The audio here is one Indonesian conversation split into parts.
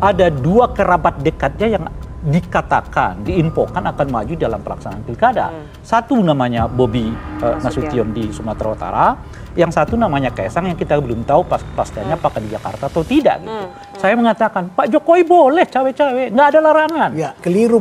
ada dua kerabat dekatnya yang dikatakan, diinfokan akan maju dalam pelaksanaan pilkada. Hmm. Satu namanya Bobby uh, eh, Nasution di Sumatera Utara, yang satu namanya Kaisang yang kita belum tahu pas pastinya hmm. apakah di Jakarta atau tidak. Gitu. Hmm. Hmm. Saya mengatakan Pak Jokowi boleh cawe-cawe, nggak ada larangan. Ya keliru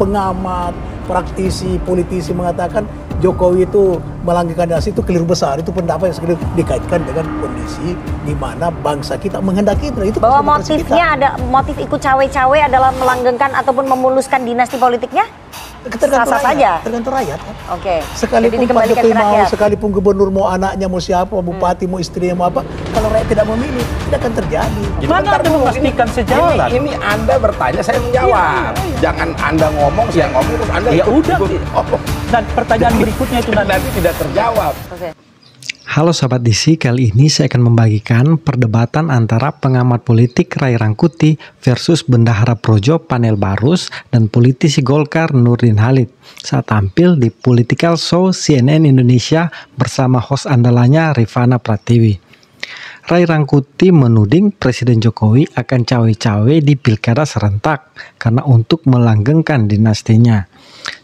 pengamat, praktisi, politisi mengatakan Jokowi itu melanggar dasar itu keliru besar itu pendapat yang sekali dikaitkan dengan kondisi di mana bangsa kita menghendaki itu, nah, itu bahwa motifnya kita. ada motif ikut cawe-cawe adalah melanggengkan ataupun memuluskan dinasti politiknya tergantung Saja. Tergantung rakyat kan? Oke. Okay. Sekalipun Pak Jokowi mau, sekalipun gubernur mau anaknya mau siapa, hmm. bupati hmm. mau istrinya mau apa, kalau rakyat tidak memilih, tidak akan terjadi. Mana ada memastikan sejalan? Ini, ini Anda bertanya, saya menjawab. Ya, ya. Iya. Jangan Anda ngomong, saya ngomong, Anda ya ikut, udah. Oh. Dan pertanyaan berikutnya itu nanti, tidak terjawab. Okay. Halo sahabat DC, kali ini saya akan membagikan perdebatan antara pengamat politik Rai Rangkuti versus Bendahara Projo Panel Barus dan politisi Golkar Nurdin Halid saat tampil di Political Show CNN Indonesia bersama host andalanya Rifana Pratiwi. Rai Rangkuti menuding Presiden Jokowi akan cawe-cawe di pilkada serentak karena untuk melanggengkan dinastinya.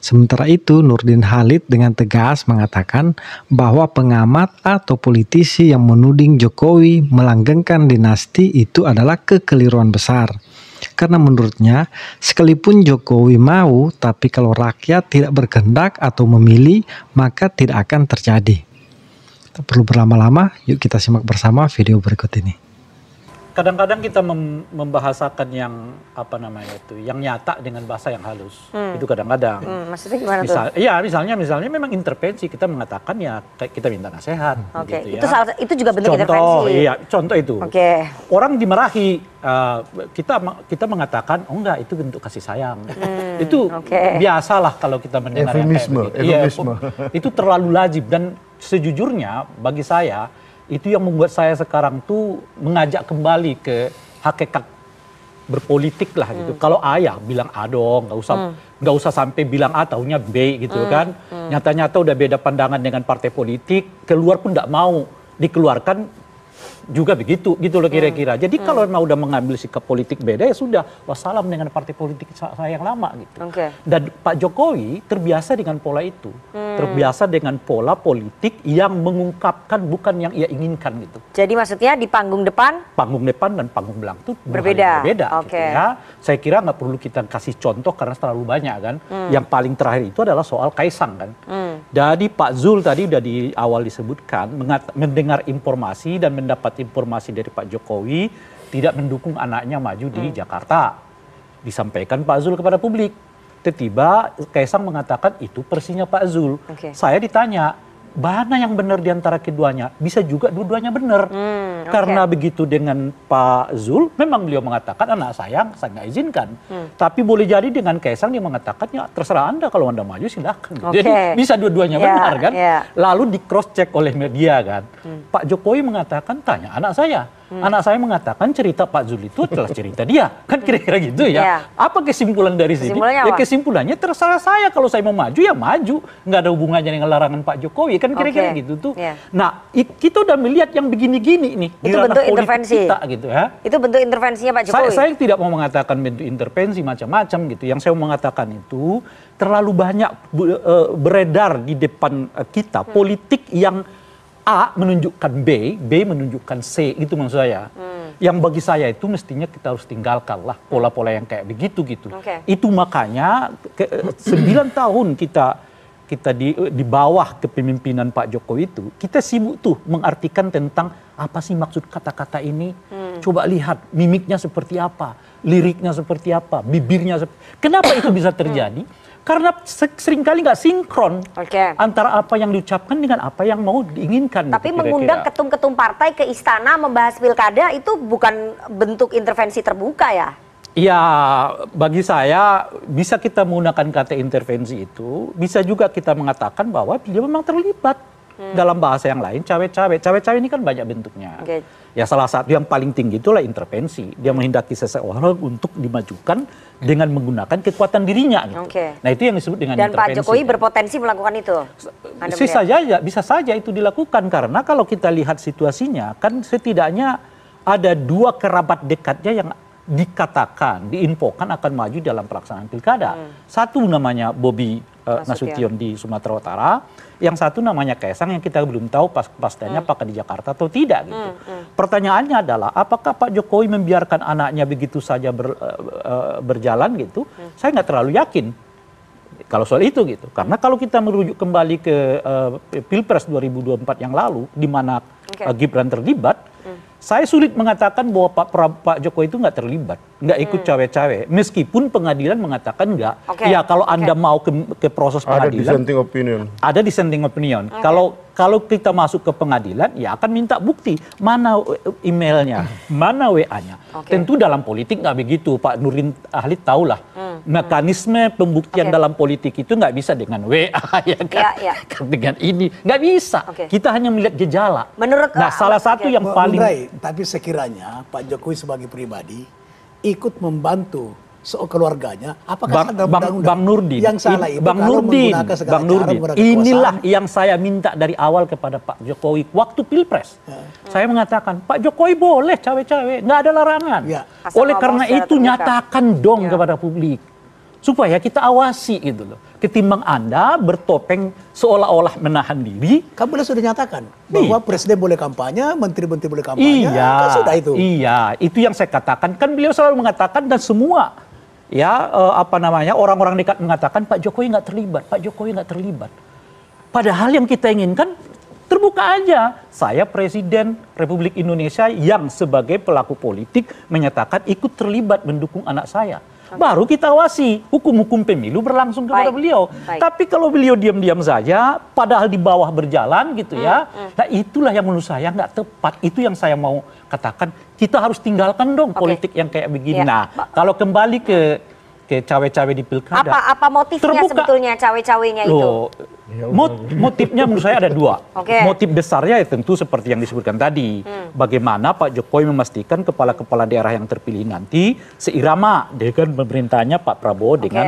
Sementara itu, Nurdin Halid dengan tegas mengatakan bahwa pengamat atau politisi yang menuding Jokowi melanggengkan dinasti itu adalah kekeliruan besar. Karena menurutnya, sekalipun Jokowi mau, tapi kalau rakyat tidak berkehendak atau memilih, maka tidak akan terjadi. Tak perlu berlama-lama, yuk kita simak bersama video berikut ini kadang-kadang kita mem membahasakan yang apa namanya itu, yang nyata dengan bahasa yang halus. Hmm. Itu kadang-kadang. Hmm, maksudnya gimana Misal, tuh? Iya, misalnya misalnya memang intervensi kita mengatakan ya kita minta nasihat. Hmm. Oke. Okay. Gitu ya. Itu salah, itu juga bentuk contoh, intervensi. Contoh, iya, contoh itu. Okay. Orang dimarahi uh, kita kita mengatakan oh enggak itu bentuk kasih sayang. Hmm, itu okay. biasalah kalau kita mendengar yang kayak Ya, itu terlalu lazim dan sejujurnya bagi saya itu yang membuat saya sekarang tuh mengajak kembali ke hakikat berpolitik lah gitu. Hmm. Kalau ayah bilang A dong, nggak usah hmm. nggak hmm. usah sampai bilang A tahunya B gitu hmm. kan. Hmm. Nyata-nyata udah beda pandangan dengan partai politik, keluar pun nggak mau dikeluarkan juga begitu gitu loh hmm. kira-kira. Jadi hmm. kalau memang udah mengambil sikap politik beda ya sudah wassalam dengan partai politik saya yang lama gitu. Okay. Dan Pak Jokowi terbiasa dengan pola itu, hmm. terbiasa dengan pola politik yang mengungkapkan bukan yang ia inginkan gitu. Jadi maksudnya di panggung depan? Panggung depan dan panggung belakang itu berbeda. Berbeda. Okay. Gitu ya. Saya kira nggak perlu kita kasih contoh karena terlalu banyak kan. Hmm. Yang paling terakhir itu adalah soal Kaisang kan. Hmm. Dari Pak Zul tadi udah di awal disebutkan mendengar informasi dan mendapat informasi dari Pak Jokowi tidak mendukung anaknya maju di hmm. Jakarta. Disampaikan Pak Zul kepada publik. Tiba-tiba Kaisang mengatakan itu persinya Pak Zul. Okay. Saya ditanya, mana yang benar diantara keduanya bisa juga dua-duanya benar hmm, okay. karena begitu dengan Pak Zul memang beliau mengatakan anak sayang saya nggak izinkan hmm. tapi boleh jadi dengan Kaisang dia mengatakan ya, terserah anda kalau anda maju silahkan okay. jadi bisa dua-duanya yeah, benar kan yeah. lalu di cross check oleh media kan hmm. Pak Jokowi mengatakan tanya anak saya Hmm. Anak saya mengatakan cerita Pak Zul itu adalah cerita dia. Kan kira-kira gitu ya. Yeah. Apa kesimpulan dari sini? Kesimpulannya ya kesimpulannya terserah saya kalau saya mau maju ya maju. Nggak ada hubungannya dengan larangan Pak Jokowi. Kan kira-kira okay. gitu tuh. Yeah. Nah kita udah melihat yang begini-gini nih. Itu bentuk intervensi. Kita, gitu ya. Itu bentuk intervensinya Pak Jokowi. Saya, saya tidak mau mengatakan bentuk intervensi macam-macam gitu. Yang saya mau mengatakan itu terlalu banyak eh, beredar di depan eh, kita hmm. politik yang A menunjukkan B, B menunjukkan C, itu maksud saya. Hmm. Yang bagi saya itu mestinya kita harus tinggalkan lah pola-pola yang kayak begitu gitu. Okay. Itu makanya ke, 9 eh, tahun kita kita di eh, di bawah kepemimpinan Pak Jokowi itu, kita sibuk tuh mengartikan tentang apa sih maksud kata-kata ini, hmm Hmm. Coba lihat mimiknya seperti apa, liriknya seperti apa, bibirnya. Seperti... Kenapa itu bisa terjadi? Hmm. Karena seringkali nggak sinkron okay. antara apa yang diucapkan dengan apa yang mau diinginkan. Gitu Tapi gitu, mengundang ketum-ketum partai ke istana membahas pilkada itu bukan bentuk intervensi terbuka ya? Ya, bagi saya bisa kita menggunakan kata intervensi itu, bisa juga kita mengatakan bahwa dia memang terlibat hmm. dalam bahasa yang lain cawe-cawe. Cawe-cawe ini kan banyak bentuknya. Okay ya salah satu yang paling tinggi itulah intervensi dia menghendaki seseorang untuk dimajukan dengan menggunakan kekuatan dirinya gitu. Okay. Nah itu yang disebut dengan Dan intervensi. Dan Pak Jokowi kan. berpotensi melakukan itu. bisa saja bisa saja itu dilakukan karena kalau kita lihat situasinya kan setidaknya ada dua kerabat dekatnya yang dikatakan diinfokan akan maju dalam pelaksanaan pilkada. Hmm. Satu namanya Bobby Eh, Nasution di Sumatera Utara, yang satu namanya Kaisang yang kita belum tahu pas pastinya hmm. apakah di Jakarta atau tidak gitu. Hmm, hmm. Pertanyaannya adalah apakah Pak Jokowi membiarkan anaknya begitu saja ber, uh, berjalan gitu? Hmm. Saya nggak terlalu yakin kalau soal itu gitu. Karena kalau kita merujuk kembali ke uh, Pilpres 2024 yang lalu di mana okay. uh, Gibran terlibat, hmm. saya sulit mengatakan bahwa Pak, Pak Jokowi itu nggak terlibat nggak ikut hmm. cawe-cawe meskipun pengadilan mengatakan nggak okay. ya kalau okay. anda mau ke, ke proses pengadilan ada dissenting opinion ada dissenting opinion okay. kalau kalau kita masuk ke pengadilan ya akan minta bukti mana emailnya hmm. mana wa-nya okay. tentu dalam politik nggak begitu pak Nurin ahli lah hmm. mekanisme pembuktian okay. dalam politik itu nggak bisa dengan wa ya kan ya, ya. dengan ini nggak bisa okay. kita hanya melihat gejala menurut nah ah, salah satu yang paling tapi sekiranya pak Jokowi sebagai pribadi ikut membantu keluarganya. Apakah bang, ada bang, bang Nurdin yang salah itu? Bang Nurdin, Bang Nurdin. Inilah yang saya minta dari awal kepada Pak Jokowi waktu pilpres. Ya. Saya mengatakan Pak Jokowi boleh cawe-cawe, nggak ada larangan. Ya. Asal Oleh karena ya, itu nyatakan dong ya. kepada publik supaya kita awasi gitu loh. Ketimbang Anda bertopeng seolah-olah menahan diri. kamu sudah nyatakan bahwa presiden boleh kampanye, menteri-menteri boleh kampanye. Kan iya, kan sudah itu. Iya, itu yang saya katakan. Kan beliau selalu mengatakan dan semua ya eh, apa namanya orang-orang dekat mengatakan Pak Jokowi nggak terlibat, Pak Jokowi nggak terlibat. Padahal yang kita inginkan terbuka aja. Saya presiden Republik Indonesia yang sebagai pelaku politik menyatakan ikut terlibat mendukung anak saya baru kita awasi hukum-hukum pemilu berlangsung kepada Baik. beliau. Baik. Tapi kalau beliau diam-diam saja, padahal di bawah berjalan gitu ya, hmm. ya, hmm. nah itulah yang menurut saya nggak tepat. Itu yang saya mau katakan. Kita harus tinggalkan dong okay. politik yang kayak begini. Ya. Nah, kalau kembali ke ke cawe-cawe di pilkada. Apa, apa motifnya terbuka. sebetulnya cawe-cawenya itu? mot motifnya menurut saya ada dua. Okay. Motif besarnya ya tentu seperti yang disebutkan tadi. Hmm. Bagaimana Pak Jokowi memastikan kepala-kepala daerah yang terpilih nanti seirama dengan pemerintahnya Pak Prabowo okay. dengan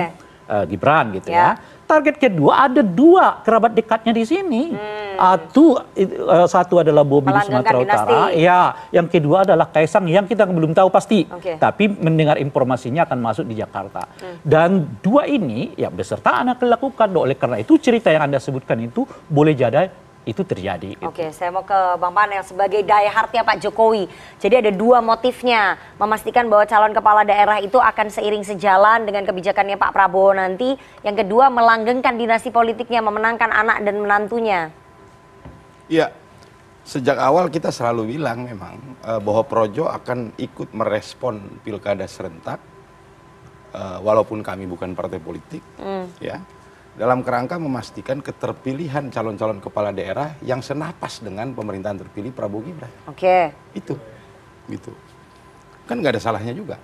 uh, Gibran gitu yeah. ya, ya target kedua ada dua kerabat dekatnya di sini. Hmm. Atu, eh, satu adalah Bobi di Sumatera Utara, ya. Yang kedua adalah Kaisang yang kita belum tahu pasti, okay. tapi mendengar informasinya akan masuk di Jakarta. Hmm. Dan dua ini ya beserta anak dilakukan. Oleh karena itu cerita yang Anda sebutkan itu boleh jadi itu terjadi. Gitu. Oke, saya mau ke Bang Panel sebagai daya hartnya Pak Jokowi. Jadi ada dua motifnya, memastikan bahwa calon kepala daerah itu akan seiring sejalan dengan kebijakannya Pak Prabowo nanti. Yang kedua melanggengkan dinasti politiknya, memenangkan anak dan menantunya. Iya, sejak awal kita selalu bilang memang eh, bahwa Projo akan ikut merespon pilkada serentak, eh, walaupun kami bukan partai politik, hmm. ya dalam kerangka memastikan keterpilihan calon-calon kepala daerah yang senapas dengan pemerintahan terpilih Prabowo Gibran. Oke. Okay. Itu, gitu. Kan nggak ada salahnya juga,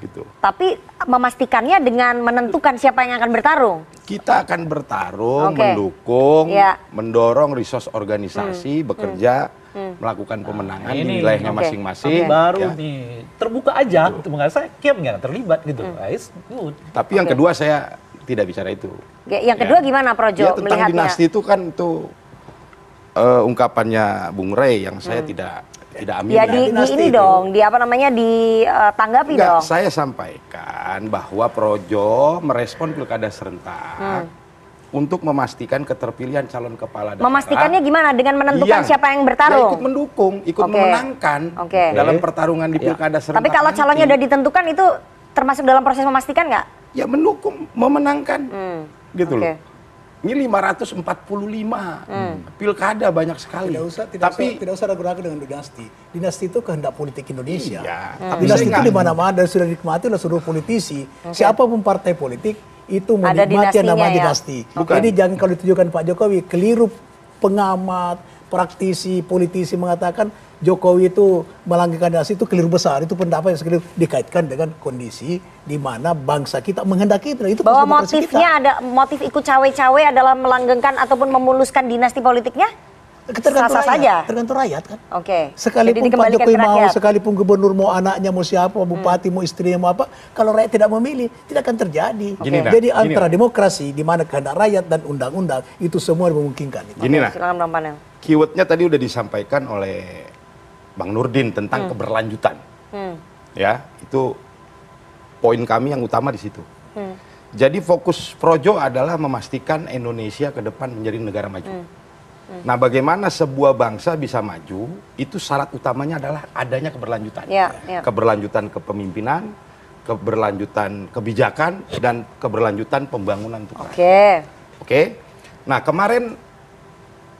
gitu. Tapi memastikannya dengan menentukan siapa yang akan bertarung. Kita akan bertarung, okay. mendukung, ya. mendorong resource organisasi hmm. bekerja. Hmm, hmm. melakukan pemenangan nah, ini, di wilayahnya masing-masing. Okay. Baru ya. nih terbuka aja, gitu. saya Kiam nggak terlibat gitu. Hmm. Nah, good. Tapi okay. yang kedua saya tidak bicara itu. yang ya. kedua ya. gimana Projo ya, tentang melihatnya? dinasti itu kan tuh eh, uh, ungkapannya Bung Rey yang saya hmm. tidak tidak ya, amin. Ya di, di ini itu. dong, di apa namanya ditanggapi eh, Enggak, dong. Saya sampaikan bahwa Projo merespon pilkada serentak. Hmm untuk memastikan keterpilihan calon kepala daerah. Memastikannya gimana dengan menentukan yang, siapa yang bertarung? Ya ikut mendukung, ikut okay. memenangkan okay. dalam pertarungan di iya. pilkada ya. serentak. Tapi kalau calonnya nanti. udah ditentukan itu termasuk dalam proses memastikan nggak? ya mendukung memenangkan hmm. gitu okay. loh ini 545 hmm. pilkada banyak sekali. Tidak usah, tidak tapi usah, tidak usah ragu-ragu dengan dinasti. Dinasti itu kehendak politik Indonesia. Iya, hmm. tapi dinasti itu di mana-mana dan sudah dinikmati oleh seluruh politisi. Okay. Siapapun partai politik itu menikmati nama ya? dinasti. Bukan. Jadi jangan kalau ditujukan Pak Jokowi keliru pengamat, praktisi, politisi mengatakan Jokowi itu melanggar keadaan itu keliru besar. Itu pendapat yang sekali dikaitkan dengan kondisi di mana bangsa kita menghendaki itu. Nah, itu Bahwa motifnya kita. ada motif ikut cawe-cawe adalah melanggengkan ataupun memuluskan dinasti politiknya? Tergantung rakyat, saja. tergantung rakyat kan. Oke. Okay. Sekalipun Pak Jokowi mau, sekalipun gubernur mau anaknya, mau siapa, mau hmm. bupati, mau istrinya, mau apa, kalau rakyat tidak memilih, tidak akan terjadi. Okay. Gini Jadi gini antara gini demokrasi di mana kehendak rakyat dan undang-undang itu semua dimungkinkan. Itu. Gini nah. Keywordnya tadi udah disampaikan oleh Bang Nurdin tentang hmm. keberlanjutan. Hmm. Ya, itu poin kami yang utama di situ. Hmm. Jadi fokus Projo adalah memastikan Indonesia ke depan menjadi negara maju. Hmm. Hmm. Nah, bagaimana sebuah bangsa bisa maju? Itu syarat utamanya adalah adanya keberlanjutan. Ya, ya. Keberlanjutan kepemimpinan, keberlanjutan kebijakan dan keberlanjutan pembangunan untuk Oke. Okay. Oke. Okay? Nah, kemarin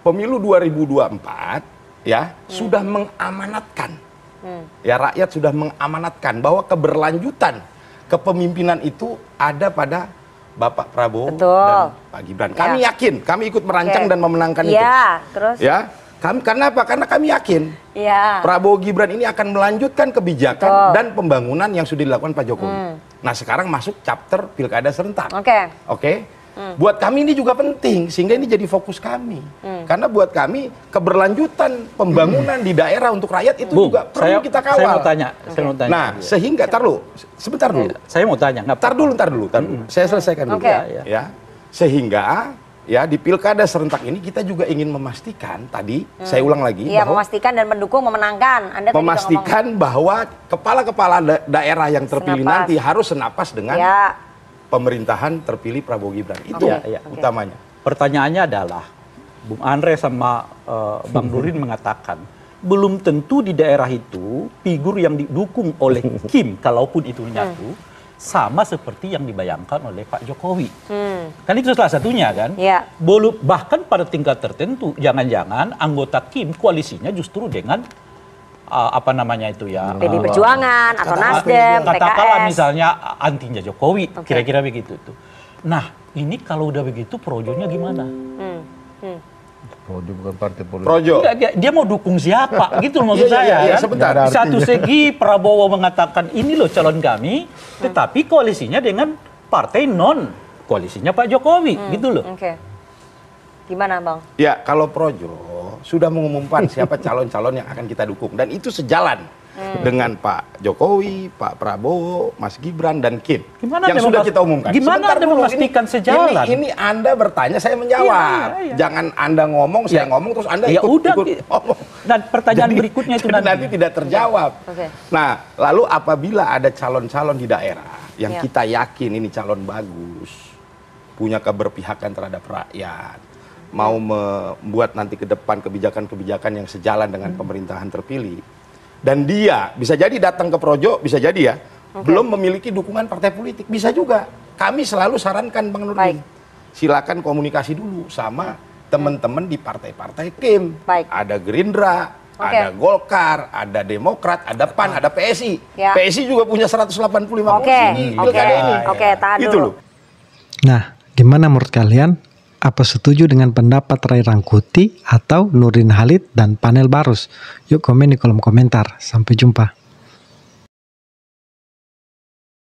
pemilu 2024 ya hmm. sudah mengamanatkan hmm. ya rakyat sudah mengamanatkan bahwa keberlanjutan kepemimpinan itu ada pada Bapak Prabowo Betul. dan Pak Gibran. Kami ya. yakin, kami ikut merancang okay. dan memenangkan ya, itu. terus. Ya, kami karena apa? Karena kami yakin ya. Prabowo Gibran ini akan melanjutkan kebijakan Betul. dan pembangunan yang sudah dilakukan Pak Jokowi. Hmm. Nah, sekarang masuk chapter pilkada serentak. Oke. Okay. Oke. Okay? Hmm. Buat kami ini juga penting sehingga ini jadi fokus kami. Hmm. Karena buat kami keberlanjutan pembangunan hmm. di daerah untuk rakyat itu Bung, juga perlu saya, kita kawal. Saya mau tanya, okay. saya mau tanya. Nah, sehingga tar dulu, sebentar dulu. Ya, saya mau tanya. Ntar dulu, ntar dulu, Hmm. Saya selesaikan dulu okay. Ya, ya. ya. Sehingga ya di pilkada serentak ini kita juga ingin memastikan tadi hmm. saya ulang lagi ya, bahwa memastikan dan mendukung memenangkan Anda memastikan bahwa kepala-kepala da daerah yang terpilih senapas. nanti harus senapas dengan ya pemerintahan terpilih Prabowo Gibran. Itu okay. ya, utamanya. Pertanyaannya adalah Bung Andre sama uh, Bang Durin mengatakan belum tentu di daerah itu figur yang didukung oleh Kim kalaupun itu hmm. nyatu, sama seperti yang dibayangkan oleh Pak Jokowi. Hmm. Kan itu salah satunya kan. Ya. bahkan pada tingkat tertentu jangan-jangan anggota Kim koalisinya justru dengan uh, apa namanya itu ya PD eh, Perjuangan uh, atau Nasdem, katakanlah misalnya antinya Jokowi, kira-kira okay. begitu itu. Nah ini kalau udah begitu projonya gimana? Hmm. hmm. Projo bukan partai politik. Projo. Enggak, dia, mau dukung siapa? gitu loh maksud iya, iya, saya. Iya, iya, iya, Kan? Satu segi Prabowo mengatakan ini loh calon kami, hmm. tetapi koalisinya dengan partai non koalisinya Pak Jokowi, hmm. gitu loh. Oke. Okay. Gimana bang? Ya kalau Projo sudah mengumumkan siapa calon-calon yang akan kita dukung dan itu sejalan hmm. dengan Pak Jokowi, Pak Prabowo, Mas Gibran dan Kim gimana yang sudah kita umumkan. Gimana Sebentar Anda memastikan sejalan? Ini, ini Anda bertanya, saya menjawab. Ya, ya, ya. Jangan Anda ngomong, saya ya. ngomong terus Anda ya, ikut, udah. ikut ngomong. Dan pertanyaan jadi, berikutnya itu nanti. nanti tidak terjawab. Ya, okay. Nah, lalu apabila ada calon-calon di daerah yang ya. kita yakin ini calon bagus, punya keberpihakan terhadap rakyat, mau membuat nanti ke depan kebijakan-kebijakan yang sejalan dengan pemerintahan terpilih dan dia bisa jadi datang ke Projo bisa jadi ya okay. belum memiliki dukungan partai politik bisa juga kami selalu sarankan Bang Nurdin silakan komunikasi dulu sama teman-teman di partai-partai Kim Baik. ada Gerindra okay. ada Golkar, ada Demokrat, ada PAN, ada PSI. Ya. PSI juga punya 185 kursi. Oke, okay. oke, tahan gitu Loh. Nah, gimana menurut kalian apa setuju dengan pendapat Ray Rangkuti atau Nurin Halid dan Panel Barus? Yuk komen di kolom komentar. Sampai jumpa.